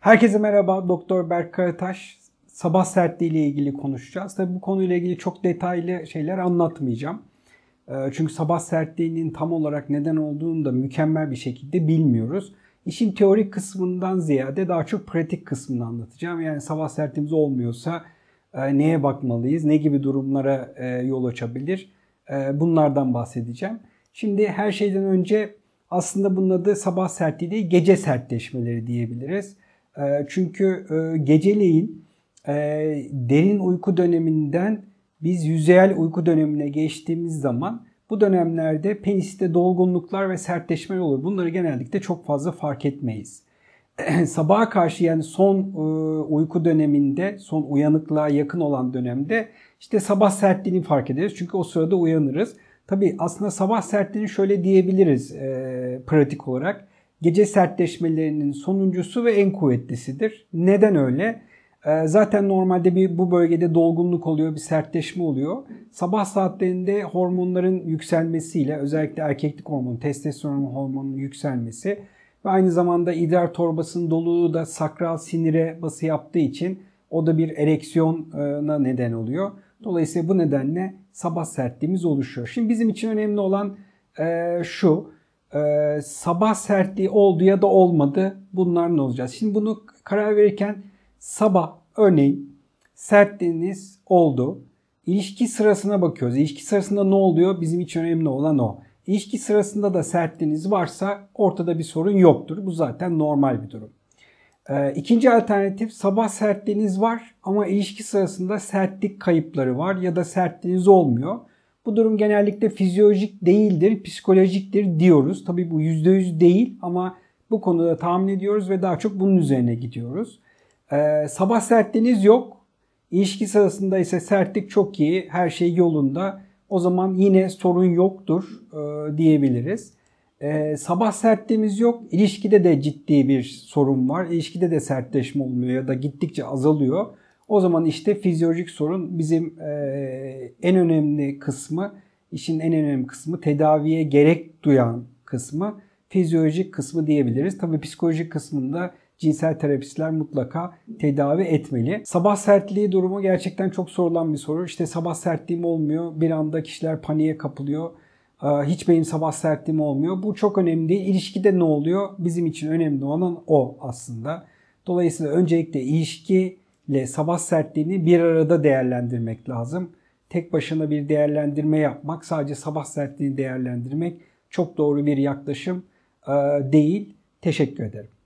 Herkese merhaba. Doktor Berk Karataş. Sabah sertliği ile ilgili konuşacağız. Tabii bu konuyla ilgili çok detaylı şeyler anlatmayacağım. Ee, çünkü sabah sertliğinin tam olarak neden olduğunu da mükemmel bir şekilde bilmiyoruz. İşin teorik kısmından ziyade daha çok pratik kısmını anlatacağım. Yani sabah sertliğimiz olmuyorsa e, neye bakmalıyız, ne gibi durumlara e, yol açabilir e, bunlardan bahsedeceğim. Şimdi her şeyden önce aslında bunun adı sabah sertliği değil, gece sertleşmeleri diyebiliriz. Ee, çünkü e, geceleyin e, derin uyku döneminden biz yüzeyel uyku dönemine geçtiğimiz zaman bu dönemlerde peniste dolgunluklar ve sertleşme olur. Bunları genellikle çok fazla fark etmeyiz. Sabaha karşı yani son e, uyku döneminde, son uyanıklığa yakın olan dönemde işte sabah sertliğini fark ederiz. Çünkü o sırada uyanırız. Tabii aslında sabah sertliğini şöyle diyebiliriz e, pratik olarak gece sertleşmelerinin sonuncusu ve en kuvvetlisidir. Neden öyle? Ee, zaten normalde bir bu bölgede dolgunluk oluyor, bir sertleşme oluyor. Sabah saatlerinde hormonların yükselmesiyle özellikle erkeklik hormonu, testosteron hormonunun yükselmesi ve aynı zamanda idrar torbasının doluluğu da sakral sinire bası yaptığı için o da bir ereksiyona neden oluyor. Dolayısıyla bu nedenle sabah sertliğimiz oluşuyor. Şimdi bizim için önemli olan e, şu e, sabah sertliği oldu ya da olmadı bunlar ne olacak? Şimdi bunu karar verirken sabah örneğin sertliğiniz oldu. İlişki sırasına bakıyoruz. İlişki sırasında ne oluyor? Bizim için önemli olan o. İlişki sırasında da sertliğiniz varsa ortada bir sorun yoktur. Bu zaten normal bir durum. Ee, ikinci alternatif sabah sertliğiniz var ama ilişki sırasında sertlik kayıpları var ya da sertliğiniz olmuyor. Bu durum genellikle fizyolojik değildir, psikolojiktir diyoruz. Tabii bu yüzde yüz değil ama bu konuda tahmin ediyoruz ve daha çok bunun üzerine gidiyoruz. Ee, sabah sertliğiniz yok. İlişki sırasında ise sertlik çok iyi, her şey yolunda. O zaman yine sorun yoktur e, diyebiliriz. Ee, sabah sertliğimiz yok. İlişkide de ciddi bir sorun var. İlişkide de sertleşme olmuyor ya da gittikçe azalıyor. O zaman işte fizyolojik sorun bizim e, en önemli kısmı, işin en önemli kısmı tedaviye gerek duyan kısmı fizyolojik kısmı diyebiliriz. Tabi psikolojik kısmında cinsel terapistler mutlaka tedavi etmeli. Sabah sertliği durumu gerçekten çok sorulan bir soru. İşte sabah sertliğim olmuyor. Bir anda kişiler paniğe kapılıyor. Ee, hiç benim sabah sertliğim olmuyor. Bu çok önemli değil. İlişkide ne oluyor? Bizim için önemli olan o aslında. Dolayısıyla öncelikle ilişki ile sabah sertliğini bir arada değerlendirmek lazım. Tek başına bir değerlendirme yapmak, sadece sabah sertliğini değerlendirmek çok doğru bir yaklaşım değil. Teşekkür ederim.